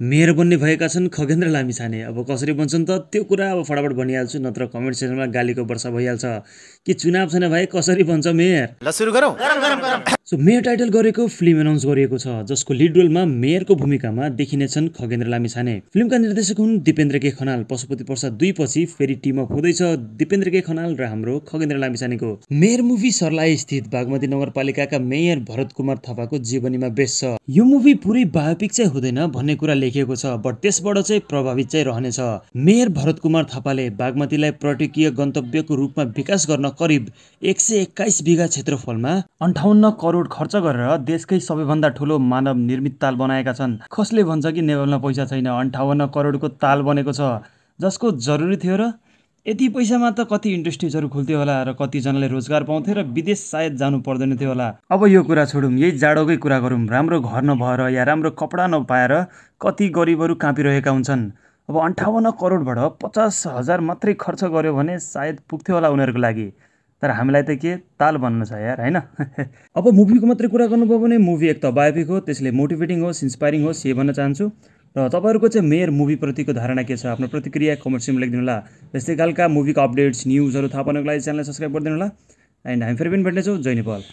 mayor बन्ने भएका छन् खगेन्द्र लामिछाने अब कसरी बन्छन् त त्यो कुरा अब फटाफट भनिहाल्छु नत्र कमेन्ट सेक्सनमा गालीको वर्षा भइहाल्छ कि चुनाव छैन भाइ कसरी बन्छ मेयर ल सुरु गरौँ सो मेयर टाइटल गरेको फिल्म एनाउन्स गरिएको छ जसको लिड रोलमा मेयरको भूमिकामा देखिनेछन् खगेन्द्र लामिछाने फिल्मका निर्देशक हुन् दिपेन्द्र के खनाल पशुपति प्रसाद दुई पछि फेरि टिम अप हुँदैछ दिपेन्द्र के खनाल र हाम्रो खगेन्द्र लामिछानेको मेयर मुभी सर्लाई स्थित बागमती नगरपालिकाका मेयर भरत कुमार थापाको जीवनीमा बेस छ यो मुभी पुरै बायोपिक चाहिँ हुँदैन भन्ने कुरा देखिएको छ बट त्यसबाट चाहिँ प्रभावित चाहिँ रहनेछ मेयर भरत कुमार थापाले बागमतीलाई पर्यटकीय गन्तव्यको रूपमा विकास गर्न करिब एक सय एक्काइस बिघा क्षेत्रफलमा अन्ठाउन्न करोड खर्च गरेर देशकै सबैभन्दा ठुलो मानव निर्मित ताल बनाएका छन् कसले भन्छ कि नेपालमा पैसा छैन अन्ठाउन्न करोडको ताल बनेको छ जसको जरुरी थियो र यति पैसामा त कति इन्डस्ट्रिजहरू खुल्थ्यो होला र कतिजनाले रोजगार पाउँथ्यो र विदेश सायद जानु पर्दैन थियो होला अब यो कुरा छोडौँ यही जाडोकै कुरा गरौँ राम्रो घर नभएर या राम्रो कपडा नपाएर कति गरिबहरू काँपिरहेका हुन्छन् अब अन्ठाउन्न करोडबाट पचास हजार मात्रै खर्च गर्यो भने सायद पुग्थ्यो होला उनीहरूको लागि तर हामीलाई त के ताल भन्नु छ यार होइन अब मुभीको मात्रै कुरा गर्नुभयो भने मुभी एक त बायोपिक हो त्यसले मोटिभेटिङ होस् इन्सपाइरिङ होस् यही भन्न चाहन्छु र तपाईँहरूको चाहिँ मेयर मुभीप्रतिको धारणा के छ आफ्नो प्रतिक्रिया कमेन्ट सिम लेखिदिनु होला यस्तै खालका मुभीको अपडेट्स न्युजहरू थाहा पाउनको लागि च्यानललाई सब्सक्राइब गरिदिनु होला एन्ड हामी फेरि पनि भेट्नेछौँ जय नेपाल